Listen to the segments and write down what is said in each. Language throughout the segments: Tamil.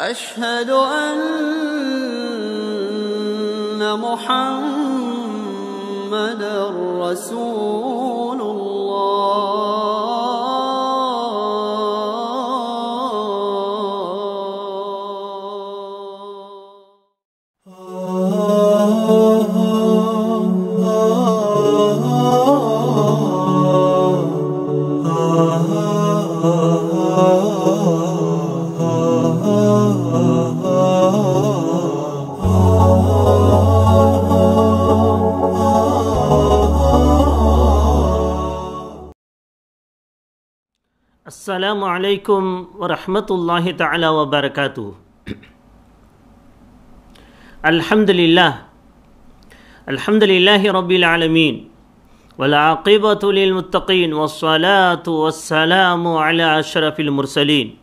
أشهد أن محمد رسول السلام عليكم ورحمة الله تعالى وبركاته الحمد لله الحمد لله رب العالمين والعاقبة للمتقين والصلاة والسلام على أشرف المرسلين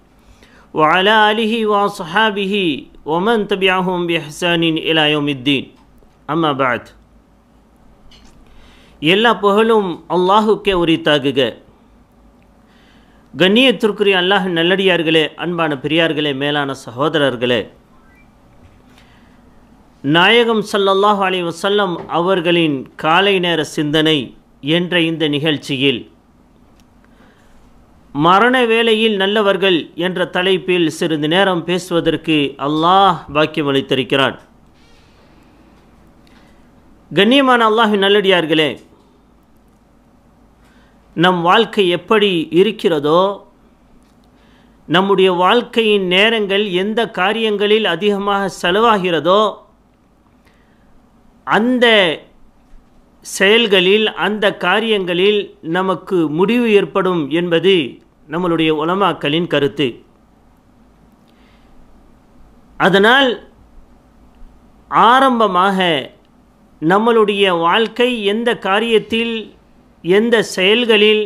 وعلى آله وأصحابه ومن تبعهم بإحسان إلى يوم الدين أما بعد يلا எல்லா الله كوري உரித்தாகுக கண்ணியத்திற்குரிய அல்லாஹ் நல்லடியார்களே அன்பான பெரியார்களே மேலான சகோதரர்களே நாயகம் சல்லாஹ் அலி வசல்லம் அவர்களின் காலை நேர சிந்தனை என்ற இந்த நிகழ்ச்சியில் மரண வேளையில் நல்லவர்கள் என்ற தலைப்பில் சிறிது நேரம் பேசுவதற்கு அல்லாஹ் பாக்கியம் அளித்திருக்கிறான் கண்ணியமான அல்லாஹின் நல்லடியார்களே நம் வாழ்க்கை எப்படி இருக்கிறதோ நம்முடைய வாழ்க்கையின் நேரங்கள் எந்த காரியங்களில் அதிகமாக செலவாகிறதோ அந்த செயல்களில் அந்த காரியங்களில் நமக்கு முடிவு ஏற்படும் என்பது நம்மளுடைய உலமாக்களின் கருத்து அதனால் ஆரம்பமாக நம்மளுடைய வாழ்க்கை எந்த காரியத்தில் எந்த செயல்களில்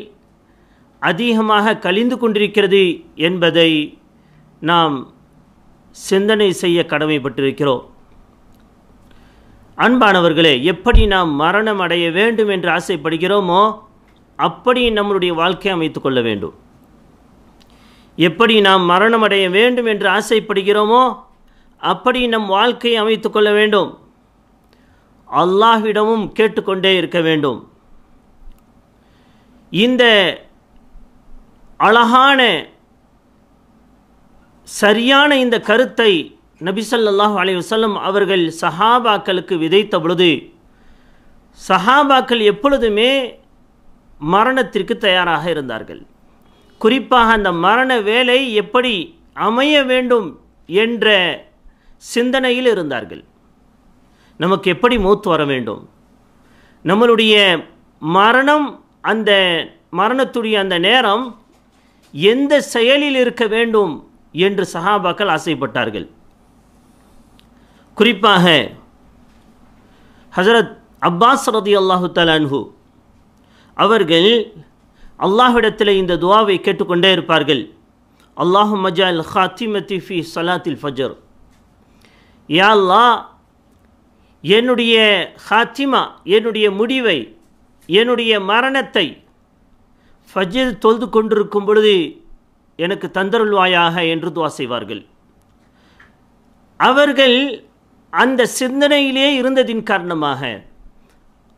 அதிகமாக கழிந்து கொண்டிருக்கிறது என்பதை நாம் சிந்தனை செய்ய கடமைப்பட்டிருக்கிறோம் அன்பானவர்களே எப்படி நாம் மரணம் அடைய வேண்டும் என்று ஆசைப்படுகிறோமோ அப்படி நம்மளுடைய வாழ்க்கையை அமைத்து கொள்ள வேண்டும் எப்படி நாம் மரணம் அடைய வேண்டும் என்று ஆசைப்படுகிறோமோ அப்படி நம் வாழ்க்கையை அமைத்து கொள்ள வேண்டும் அல்லாஹ்விடமும் கேட்டுக்கொண்டே இருக்க வேண்டும் இந்த அழகான சரியான இந்த கருத்தை நபிசல்லாஹ் அலி வசல்லம் அவர்கள் சஹாபாக்களுக்கு விதைத்த பொழுது சஹாபாக்கள் எப்பொழுதுமே மரணத்திற்கு தயாராக இருந்தார்கள் குறிப்பாக அந்த மரண வேலை எப்படி அமைய வேண்டும் என்ற சிந்தனையில் இருந்தார்கள் நமக்கு எப்படி மூத்து வர வேண்டும் நம்மளுடைய மரணம் அந்த மரணத்துடைய அந்த நேரம் எந்த செயலில் இருக்க வேண்டும் என்று சகாபாக்கள் ஆசைப்பட்டார்கள் குறிப்பாக ஹசரத் அப்பாஸ் ரதி அல்லாஹு தலான்ஹு அவர்கள் அல்லாஹ்விடத்தில் இந்த துவாவை கேட்டுக்கொண்டே இருப்பார்கள் அல்லாஹு மஜால் ஹாத்திமத்தி ஃபி சலாத்தில் ஃபஜர் யா அல்லா என்னுடைய ஹாத்திமா என்னுடைய முடிவை என்னுடைய மரணத்தை ஃபஜில் தொழுது கொண்டிருக்கும் பொழுது எனக்கு தந்தருள்வாயாக என்று துவா செய்வார்கள் அவர்கள் அந்த சிந்தனையிலே இருந்ததின் காரணமாக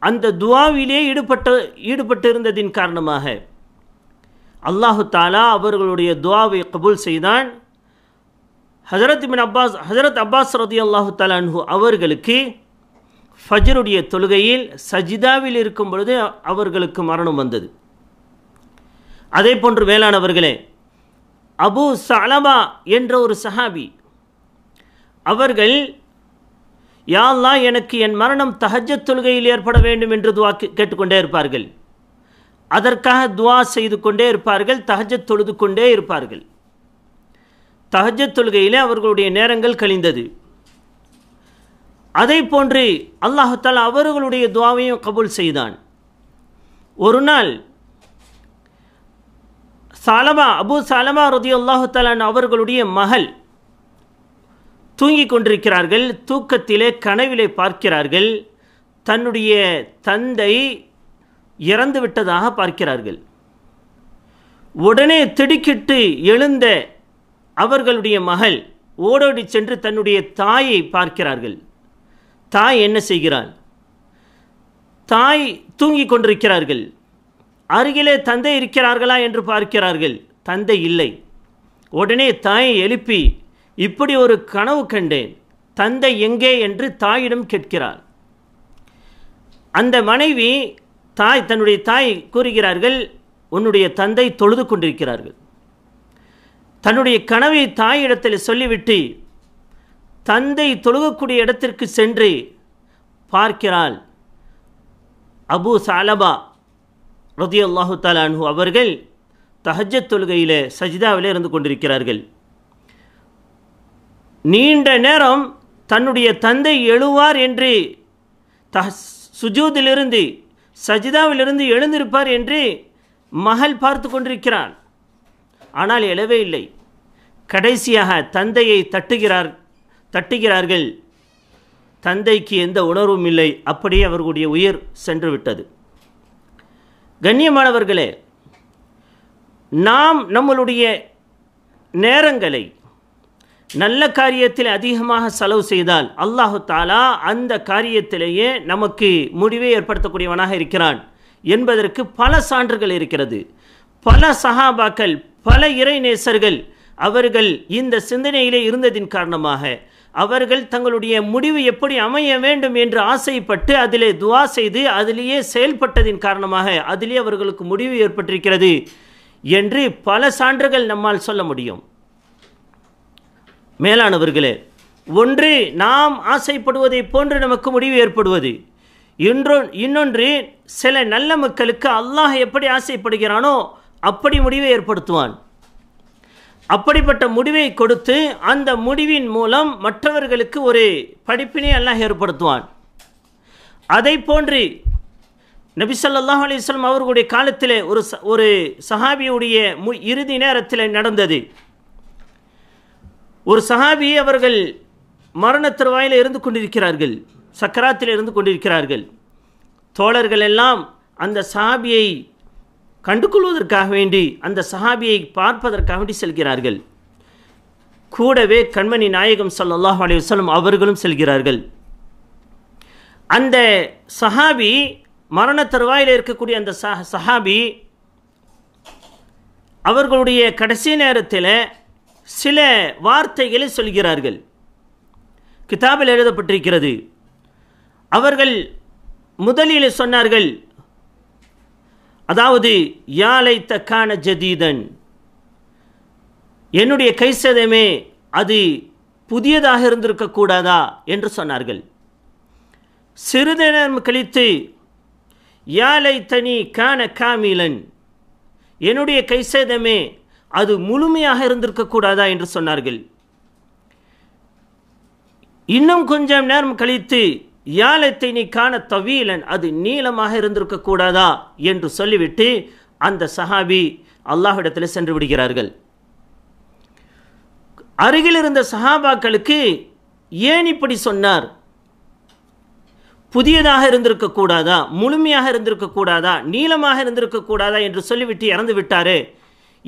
அந்த துவாவிலே ஈடுபட்ட ஈடுபட்டு இருந்ததின் காரணமாக அல்லாஹு தாலா அவர்களுடைய துவாவை கபூல் செய்தான் ஹசரத் இபின் அப்பாஸ் ஹசரத் அப்பாஸ் ரதி அல்லாஹு தாலான்ஹு அவர்களுக்கு ஃபஜருடைய தொழுகையில் சஜிதாவில் இருக்கும் பொழுது அவர்களுக்கு மரணம் வந்தது அதே போன்று வேளாணவர்களே அபு சலபா என்ற ஒரு சஹாபி அவர்கள் யாழ்லா எனக்கு என் மரணம் தகஜ தொழுகையில் ஏற்பட வேண்டும் என்று துவா கேட்டுக்கொண்டே இருப்பார்கள் அதற்காக துவா செய்து கொண்டே இருப்பார்கள் தகஜ தொழுது கொண்டே இருப்பார்கள் தகஜ தொழுகையிலே அவர்களுடைய நேரங்கள் கழிந்தது அதை போன்று அல்லாஹால அவர்களுடைய துவாவையும் கபூல் செய்தான் ஒரு நாள் சாலமா அபு சாலமா ரதி அல்லாஹாலான் அவர்களுடைய மகள் தூங்கிக் கொண்டிருக்கிறார்கள் தூக்கத்திலே கனவிலே பார்க்கிறார்கள் தன்னுடைய தந்தை இறந்து விட்டதாக பார்க்கிறார்கள் உடனே திடுக்கிட்டு எழுந்த அவர்களுடைய மகள் ஓடோடி சென்று தன்னுடைய தாயை பார்க்கிறார்கள் தாய் என்ன செய்கிறாள் தாய் தூங்கிக் கொண்டிருக்கிறார்கள் அருகிலே தந்தை இருக்கிறார்களா என்று பார்க்கிறார்கள் தந்தை இல்லை உடனே தாயை எழுப்பி இப்படி ஒரு கனவு கண்டேன் தந்தை எங்கே என்று தாயிடம் கேட்கிறாள் அந்த மனைவி தாய் தன்னுடைய தாய் கூறுகிறார்கள் உன்னுடைய தந்தை தொழுது கொண்டிருக்கிறார்கள் தன்னுடைய கனவை தாயிடத்தில் சொல்லிவிட்டு தந்தை தொழுகக்கூடிய இடத்திற்கு சென்று பார்க்கிறாள் அபு சாலபா ரதி அல்லாஹு தாலானு அவர்கள் தஹஜத் தொழுகையில் சஜிதாவில் இருந்து கொண்டிருக்கிறார்கள் நீண்ட நேரம் தன்னுடைய தந்தை எழுவார் என்று த சுஜூதிலிருந்து சஜிதாவிலிருந்து எழுந்திருப்பார் என்று மகள் பார்த்து கொண்டிருக்கிறான் ஆனால் எழவே இல்லை கடைசியாக தந்தையை தட்டுகிறார் தட்டுகிறார்கள் தந்தைக்கு எந்த உணர்வும் இல்லை அப்படியே அவர்களுடைய உயிர் சென்று விட்டது கண்ணியமானவர்களே நாம் நம்மளுடைய நேரங்களை நல்ல காரியத்தில் அதிகமாக செலவு செய்தால் அல்லாஹு தாலா அந்த காரியத்திலேயே நமக்கு முடிவை ஏற்படுத்தக்கூடியவனாக இருக்கிறான் என்பதற்கு பல சான்றுகள் இருக்கிறது பல சஹாபாக்கள் பல இறை நேசர்கள் அவர்கள் இந்த சிந்தனையிலே இருந்ததின் காரணமாக அவர்கள் தங்களுடைய முடிவு எப்படி அமைய வேண்டும் என்று ஆசைப்பட்டு அதிலே துவா செய்து அதிலேயே செயல்பட்டதின் காரணமாக அதிலே அவர்களுக்கு முடிவு ஏற்பட்டிருக்கிறது என்று பல சான்றுகள் நம்மால் சொல்ல முடியும் மேலானவர்களே ஒன்று நாம் ஆசைப்படுவதை போன்று நமக்கு முடிவு ஏற்படுவது இன்றொ இன்னொன்று சில நல்ல மக்களுக்கு அல்லாஹ் எப்படி ஆசைப்படுகிறானோ அப்படி முடிவை ஏற்படுத்துவான் அப்படிப்பட்ட முடிவை கொடுத்து அந்த முடிவின் மூலம் மற்றவர்களுக்கு ஒரு படிப்பினை அல்லாஹ் ஏற்படுத்துவான் அதை போன்று நபிசல்லாஹ் அலிஸ்லாம் அவர்களுடைய காலத்தில் ஒரு ஒரு சஹாபியுடைய மு இறுதி நேரத்தில் நடந்தது ஒரு சஹாபி அவர்கள் மரணத்திருவாயில் இருந்து கொண்டிருக்கிறார்கள் சக்கராத்தில் இருந்து கொண்டிருக்கிறார்கள் தோழர்கள் எல்லாம் அந்த சஹாபியை கண்டுகொள்வதற்காக வேண்டி அந்த சஹாபியை பார்ப்பதற்காக வேண்டி செல்கிறார்கள் கூடவே கண்மணி நாயகம் சல்லாஹ் அலிவசலம் அவர்களும் செல்கிறார்கள் அந்த சஹாபி மரண தருவாயில் இருக்கக்கூடிய அந்த சஹாபி அவர்களுடைய கடைசி நேரத்தில் சில வார்த்தைகளை சொல்கிறார்கள் கிதாபில் எழுதப்பட்டிருக்கிறது அவர்கள் முதலில் சொன்னார்கள் அதாவது யாலை தக்கான ஜதீதன் என்னுடைய கைசதமே அது புதியதாக இருந்திருக்கக்கூடாதா என்று சொன்னார்கள் சிறிது நேரம் கழித்து யாலை தனி கான காமீலன் என்னுடைய கைசேதமே அது முழுமையாக இருந்திருக்கக்கூடாதா என்று சொன்னார்கள் இன்னும் கொஞ்சம் நேரம் கழித்து யாலத்தை நீ காண தவீலன் அது நீளமாக இருந்திருக்க கூடாதா என்று சொல்லிவிட்டு அந்த சஹாபி அல்லாஹிடத்தில் சென்று விடுகிறார்கள் அருகில் இருந்த சஹாபாக்களுக்கு ஏன் இப்படி சொன்னார் புதியதாக இருந்திருக்க கூடாதா முழுமையாக இருந்திருக்க கூடாதா நீளமாக இருந்திருக்க கூடாதா என்று சொல்லிவிட்டு இறந்து விட்டாரு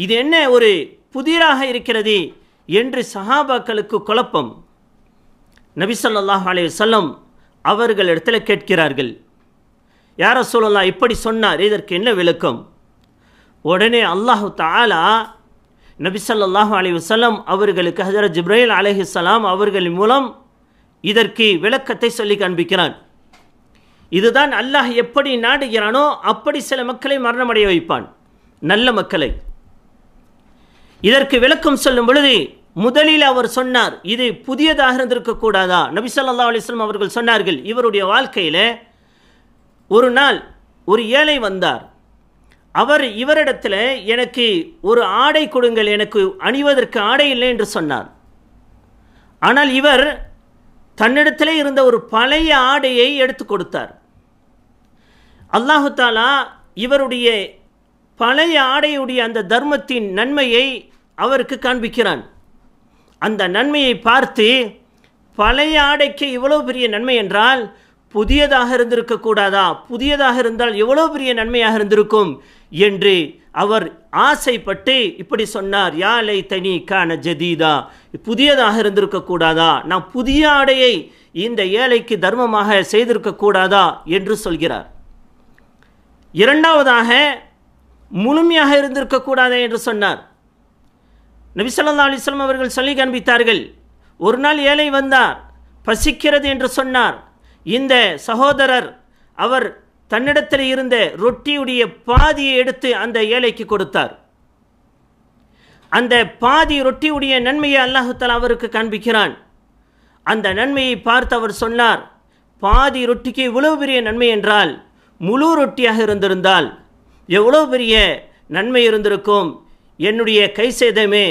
இது என்ன ஒரு புதிராக இருக்கிறது என்று சஹாபாக்களுக்கு குழப்பம் நபிசல்லாஹ் அலே சொல்லம் அவர்களிடத்தில் கேட்கிறார்கள் யார சொல்லலாம் இப்படி சொன்னார் இதற்கு என்ன விளக்கம் உடனே அல்லாஹு தாலா நபிசல்லாஹு அலி வசலம் அவர்களுக்கு ஹசரத் ஜிப்ரஹில் அலஹிசலாம் அவர்களின் மூலம் இதற்கு விளக்கத்தை சொல்லி காண்பிக்கிறான் இதுதான் அல்லாஹ் எப்படி நாடுகிறானோ அப்படி சில மக்களை மரணமடைய வைப்பான் நல்ல மக்களை இதற்கு விளக்கம் சொல்லும் பொழுது முதலில் அவர் சொன்னார் இது புதியதாக இருந்திருக்கக்கூடாதா நபி சொல்லா அலிஸ்லாம் அவர்கள் சொன்னார்கள் இவருடைய வாழ்க்கையில் ஒரு நாள் ஒரு ஏழை வந்தார் அவர் இவரிடத்தில் எனக்கு ஒரு ஆடை கொடுங்கள் எனக்கு அணிவதற்கு ஆடை இல்லை என்று சொன்னார் ஆனால் இவர் தன்னிடத்திலே இருந்த ஒரு பழைய ஆடையை எடுத்து கொடுத்தார் அல்லாஹு தாலா இவருடைய பழைய ஆடையுடைய அந்த தர்மத்தின் நன்மையை அவருக்கு காண்பிக்கிறான் அந்த நன்மையை பார்த்து பழைய ஆடைக்கு இவ்வளோ பெரிய நன்மை என்றால் புதியதாக இருந்திருக்கக்கூடாதா புதியதாக இருந்தால் எவ்வளோ பெரிய நன்மையாக இருந்திருக்கும் என்று அவர் ஆசைப்பட்டு இப்படி சொன்னார் யாழை தனி கான ஜதீதா புதியதாக இருந்திருக்கக்கூடாதா நான் புதிய ஆடையை இந்த ஏழைக்கு தர்மமாக செய்திருக்கக்கூடாதா என்று சொல்கிறார் இரண்டாவதாக முழுமையாக இருந்திருக்கக்கூடாதே என்று சொன்னார் நபிசல்லா அலிஸ்லாம் அவர்கள் சொல்லி காண்பித்தார்கள் ஒரு நாள் ஏழை வந்தார் பசிக்கிறது என்று சொன்னார் இந்த சகோதரர் அவர் தன்னிடத்தில் இருந்த ரொட்டியுடைய பாதியை எடுத்து அந்த ஏழைக்கு கொடுத்தார் அந்த பாதி ரொட்டியுடைய நன்மையை அல்லாஹுத்தலா அவருக்கு காண்பிக்கிறான் அந்த நன்மையை பார்த்து அவர் சொன்னார் பாதி ரொட்டிக்கு இவ்வளோ பெரிய நன்மை என்றால் முழு ரொட்டியாக இருந்திருந்தால் எவ்வளோ பெரிய நன்மை இருந்திருக்கும் என்னுடைய கை சேதமே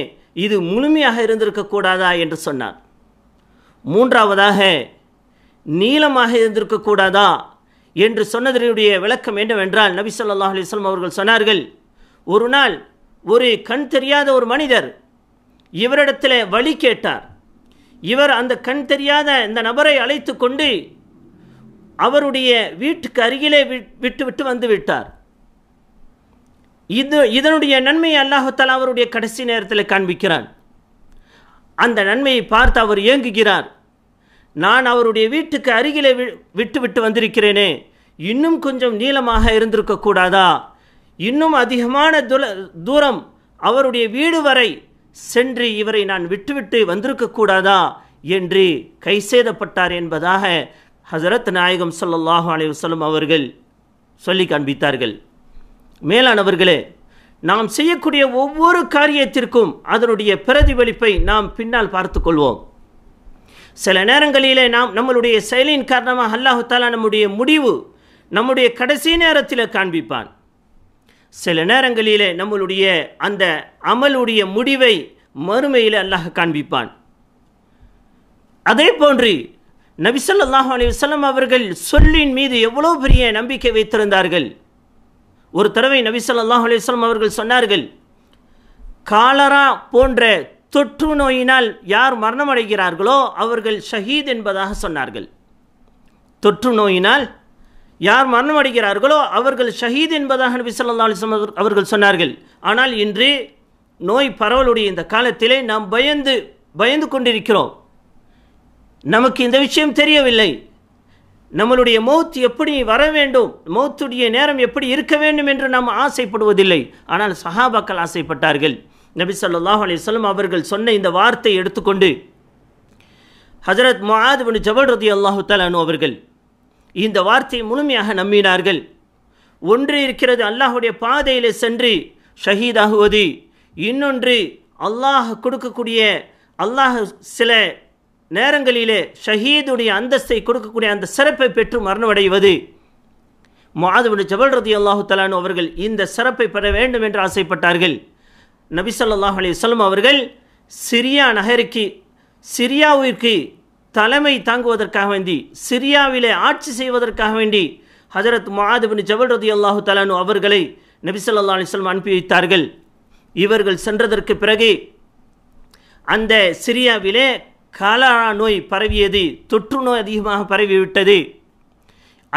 இது முழுமையாக இருந்திருக்கக்கூடாதா என்று சொன்னார் மூன்றாவதாக நீளமாக இருந்திருக்கக்கூடாதா என்று சொன்னதனுடைய விளக்கம் என்னவென்றால் நபி சொல்லாஹ் அலிஸ்லாம் அவர்கள் சொன்னார்கள் ஒரு நாள் ஒரு கண் தெரியாத ஒரு மனிதர் இவரிடத்தில் வழி கேட்டார் இவர் அந்த கண் தெரியாத இந்த நபரை அழைத்து கொண்டு அவருடைய வீட்டுக்கு அருகிலே விட்டு விட்டு வந்து விட்டார் இது இதனுடைய நன்மையை அல்லாஹத்தால் அவருடைய கடைசி நேரத்தில் காண்பிக்கிறான் அந்த நன்மையை பார்த்து அவர் இயங்குகிறார் நான் அவருடைய வீட்டுக்கு அருகிலே விட்டு விட்டு வந்திருக்கிறேனே இன்னும் கொஞ்சம் நீளமாக இருந்திருக்கக்கூடாதா இன்னும் அதிகமான துல தூரம் அவருடைய வீடு வரை சென்று இவரை நான் விட்டுவிட்டு வந்திருக்கக்கூடாதா என்று கைசேதப்பட்டார் என்பதாக ஹசரத் நாயகம் சல்லாஹூ அலைவசல்லம் அவர்கள் சொல்லி காண்பித்தார்கள் மேலானவர்களே நாம் செய்யக்கூடிய ஒவ்வொரு காரியத்திற்கும் அதனுடைய பிரதிபலிப்பை நாம் பின்னால் பார்த்துக்கொள்வோம் சில நேரங்களிலே நாம் நம்மளுடைய செயலின் காரணமாக அல்லாஹு தாலா நம்முடைய முடிவு நம்முடைய கடைசி நேரத்தில் காண்பிப்பான் சில நேரங்களிலே நம்மளுடைய அந்த அமலுடைய முடிவை மறுமையில் அல்லாஹ் காண்பிப்பான் அதே போன்று நபிசல்லாஹு அலி வல்லம் அவர்கள் சொல்லின் மீது எவ்வளோ பெரிய நம்பிக்கை வைத்திருந்தார்கள் ஒரு தடவை நபிசல்லாஹ் அலிஸ்லாம் அவர்கள் சொன்னார்கள் காலரா போன்ற தொற்று நோயினால் யார் மரணமடைகிறார்களோ அவர்கள் ஷஹீத் என்பதாக சொன்னார்கள் தொற்று நோயினால் யார் மரணம் அடைகிறார்களோ அவர்கள் ஷஹீத் என்பதாக நபி சொல்லா அலிஸ்லாம் அவர்கள் சொன்னார்கள் ஆனால் இன்று நோய் பரவலுடைய இந்த காலத்திலே நாம் பயந்து பயந்து கொண்டிருக்கிறோம் நமக்கு இந்த விஷயம் தெரியவில்லை நம்மளுடைய மௌத் எப்படி வர வேண்டும் மௌத்துடைய நேரம் எப்படி இருக்க வேண்டும் என்று நாம் ஆசைப்படுவதில்லை ஆனால் சஹாபாக்கள் ஆசைப்பட்டார்கள் நபி சொல்லாஹ் அலிஸ்லாம் அவர்கள் சொன்ன இந்த வார்த்தையை எடுத்துக்கொண்டு ஹசரத் முஹாத் பின் ஜபல் ரதி அல்லாஹு தலானு அவர்கள் இந்த வார்த்தையை முழுமையாக நம்பினார்கள் ஒன்று இருக்கிறது அல்லாஹுடைய பாதையில் சென்று ஷஹீதாகுவது இன்னொன்று அல்லாஹ் கொடுக்கக்கூடிய அல்லாஹ் சில நேரங்களிலே ஷஹீதுடைய அந்தஸ்தை கொடுக்கக்கூடிய அந்த சிறப்பை பெற்று மரணமடைவது மாதவனு ஜபல் ரதி அல்லாஹு தலானு அவர்கள் இந்த சிறப்பை பெற வேண்டும் என்று ஆசைப்பட்டார்கள் சொல்லாஹ் அலி வல்லம் அவர்கள் சிரியா நகருக்கு சிரியாவிற்கு தலைமை தாங்குவதற்காக வேண்டி சிரியாவிலே ஆட்சி செய்வதற்காக வேண்டி ஹஜரத் மாதபின் ஜபல் ரதி அல்லாஹு தலானு அவர்களை நபிசல்லா அலிஸ்லம் அனுப்பி வைத்தார்கள் இவர்கள் சென்றதற்கு பிறகு அந்த சிரியாவிலே காலரா நோய் பரவியது தொற்று நோய் அதிகமாக பரவிவிட்டது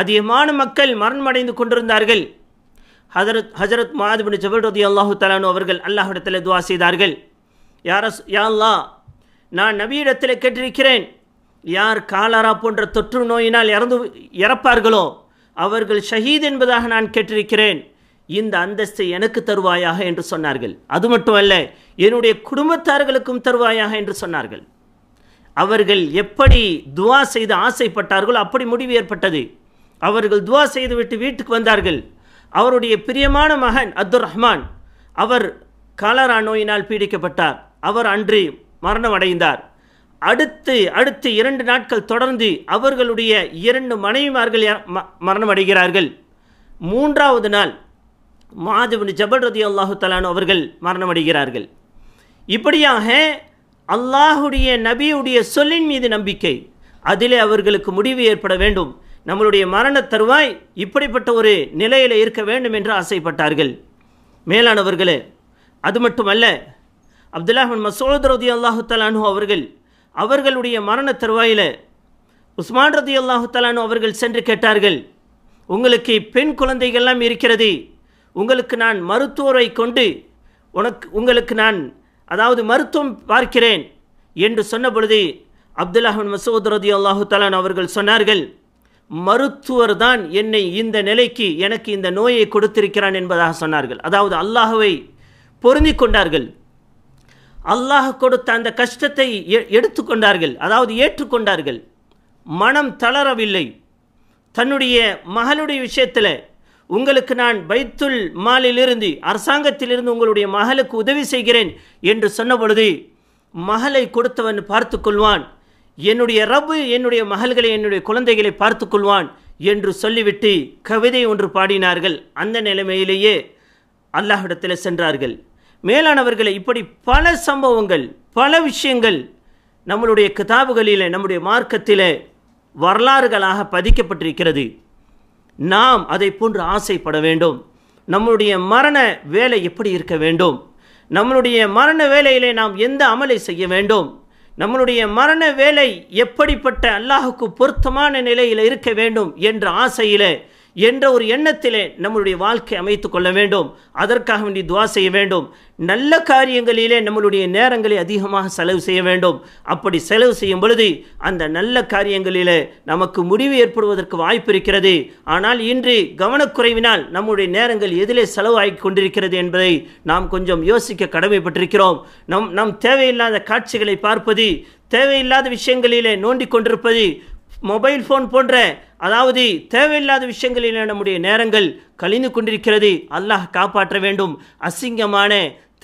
அதிகமான மக்கள் மரணமடைந்து கொண்டிருந்தார்கள் ஹதரத் ஹஜரத் மாதபின் ஜபல் ரதி அல்லாஹு தலானு அவர்கள் அல்லாஹிடத்தில் துவா செய்தார்கள் யார யா நான் நபியிடத்தில் கேட்டிருக்கிறேன் யார் காலரா போன்ற தொற்று நோயினால் இறந்து இறப்பார்களோ அவர்கள் ஷஹீத் என்பதாக நான் கேட்டிருக்கிறேன் இந்த அந்தஸ்தை எனக்கு தருவாயாக என்று சொன்னார்கள் அது மட்டுமல்ல என்னுடைய குடும்பத்தார்களுக்கும் தருவாயாக என்று சொன்னார்கள் அவர்கள் எப்படி துவா செய்து ஆசைப்பட்டார்களோ அப்படி முடிவு ஏற்பட்டது அவர்கள் துவா செய்துவிட்டு வீட்டுக்கு வந்தார்கள் அவருடைய பிரியமான மகன் அப்துர் ரஹ்மான் அவர் காலரா நோயினால் பீடிக்கப்பட்டார் அவர் அன்று மரணம் அடைந்தார் அடுத்து அடுத்து இரண்டு நாட்கள் தொடர்ந்து அவர்களுடைய இரண்டு மனைவிமார்கள் மரணம் அடைகிறார்கள் மூன்றாவது நாள் மாதவன் ஜபல் ரதி அல்லாஹு தலானு அவர்கள் மரணமடைகிறார்கள் இப்படியாக அல்லாஹுடைய நபியுடைய சொல்லின் மீது நம்பிக்கை அதிலே அவர்களுக்கு முடிவு ஏற்பட வேண்டும் நம்மளுடைய மரண தருவாய் இப்படிப்பட்ட ஒரு நிலையில் இருக்க வேண்டும் என்று ஆசைப்பட்டார்கள் மேலானவர்களே அது மட்டுமல்ல அப்துல்லாஹன் மசோத் ரதி அல்லாஹு தலானு அவர்கள் அவர்களுடைய மரண தருவாயில் உஸ்மான் ரதி அல்லாஹு தலானு அவர்கள் சென்று கேட்டார்கள் உங்களுக்கு பெண் குழந்தைகள்லாம் இருக்கிறது உங்களுக்கு நான் மருத்துவரை கொண்டு உனக்கு உங்களுக்கு நான் அதாவது மருத்துவம் பார்க்கிறேன் என்று சொன்ன பொழுது அப்துல்லாஹின் மசூத் ரதி அல்லாஹு தலான் அவர்கள் சொன்னார்கள் மருத்துவர் தான் என்னை இந்த நிலைக்கு எனக்கு இந்த நோயை கொடுத்திருக்கிறான் என்பதாக சொன்னார்கள் அதாவது அல்லாஹுவை பொருந்தி கொண்டார்கள் அல்லாஹ் கொடுத்த அந்த கஷ்டத்தை எடுத்துக்கொண்டார்கள் அதாவது ஏற்றுக்கொண்டார்கள் மனம் தளரவில்லை தன்னுடைய மகளுடைய விஷயத்தில் உங்களுக்கு நான் பைத்துல் மாலிலிருந்து அரசாங்கத்திலிருந்து உங்களுடைய மகளுக்கு உதவி செய்கிறேன் என்று சொன்ன பொழுது மகளை கொடுத்தவன் பார்த்து கொள்வான் என்னுடைய ரப்பு என்னுடைய மகள்களை என்னுடைய குழந்தைகளை பார்த்து கொள்வான் என்று சொல்லிவிட்டு கவிதை ஒன்று பாடினார்கள் அந்த நிலைமையிலேயே அல்லாஹிடத்தில் சென்றார்கள் மேலானவர்களை இப்படி பல சம்பவங்கள் பல விஷயங்கள் நம்மளுடைய கிதாபுகளில் நம்முடைய மார்க்கத்தில் வரலாறுகளாக பதிக்கப்பட்டிருக்கிறது நாம் அதை போன்று ஆசைப்பட வேண்டும் நம்மளுடைய மரண வேலை எப்படி இருக்க வேண்டும் நம்மளுடைய மரண வேலையிலே நாம் எந்த அமலை செய்ய வேண்டும் நம்மளுடைய மரண வேலை எப்படிப்பட்ட அல்லாஹுக்கு பொருத்தமான நிலையில் இருக்க வேண்டும் என்ற ஆசையிலே என்ற ஒரு எண்ணத்திலே நம்மளுடைய வாழ்க்கை அமைத்து கொள்ள வேண்டும் அதற்காக வேண்டி துவா செய்ய வேண்டும் நல்ல காரியங்களிலே நம்மளுடைய நேரங்களை அதிகமாக செலவு செய்ய வேண்டும் அப்படி செலவு செய்யும் பொழுது அந்த நல்ல காரியங்களிலே நமக்கு முடிவு ஏற்படுவதற்கு வாய்ப்பு இருக்கிறது ஆனால் இன்று கவனக்குறைவினால் நம்முடைய நேரங்கள் எதிலே செலவாகி கொண்டிருக்கிறது என்பதை நாம் கொஞ்சம் யோசிக்க கடமைப்பட்டிருக்கிறோம் நம் நம் தேவையில்லாத காட்சிகளை பார்ப்பது தேவையில்லாத விஷயங்களிலே நோண்டிக் கொண்டிருப்பது மொபைல் ஃபோன் போன்ற அதாவது தேவையில்லாத விஷயங்களில் நம்முடைய நேரங்கள் கழிந்து கொண்டிருக்கிறது அல்லாஹ் காப்பாற்ற வேண்டும் அசிங்கமான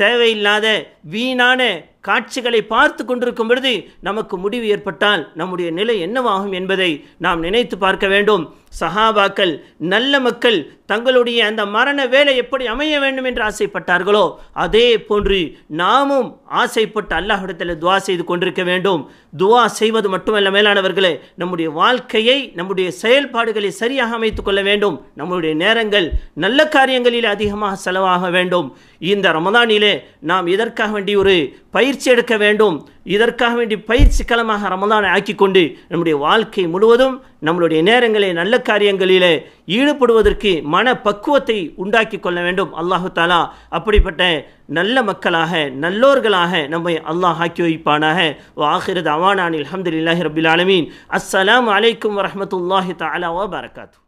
தேவையில்லாத வீணான காட்சிகளை பார்த்து கொண்டிருக்கும் பொழுது நமக்கு முடிவு ஏற்பட்டால் நம்முடைய நிலை என்னவாகும் என்பதை நாம் நினைத்து பார்க்க வேண்டும் சஹாபாக்கள் நல்ல மக்கள் தங்களுடைய அந்த மரண வேலை எப்படி அமைய வேண்டும் என்று ஆசைப்பட்டார்களோ அதே போன்று நாமும் ஆசைப்பட்டு அல்லாஹிடத்தில் துவா செய்து கொண்டிருக்க வேண்டும் துவா செய்வது மட்டுமல்ல மேலானவர்களே நம்முடைய வாழ்க்கையை நம்முடைய செயல்பாடுகளை சரியாக அமைத்து கொள்ள வேண்டும் நம்முடைய நேரங்கள் நல்ல காரியங்களில் அதிகமாக செலவாக வேண்டும் இந்த ரமதானிலே நாம் இதற்காக வேண்டிய ஒரு பயிற்சி எடுக்க வேண்டும் இதற்காக வேண்டி பயிற்சி களமாக ரமதானை ஆக்கிக்கொண்டு நம்முடைய வாழ்க்கை முழுவதும் நம்மளுடைய நேரங்களை நல்ல காரியங்களிலே ஈடுபடுவதற்கு மன பக்குவத்தை உண்டாக்கி கொள்ள வேண்டும் அல்லாஹு தாலா அப்படிப்பட்ட நல்ல மக்களாக நல்லோர்களாக நம்மை அல்லாஹ் ஆக்கி வைப்பானாக ஆஹிரத் அவானானில் இல்லாஹி ரபில் ஆலமீன் அஸ்ஸலாம் அலைக்கும் வரமத்துல்லாஹி தாலா வபரகாத்து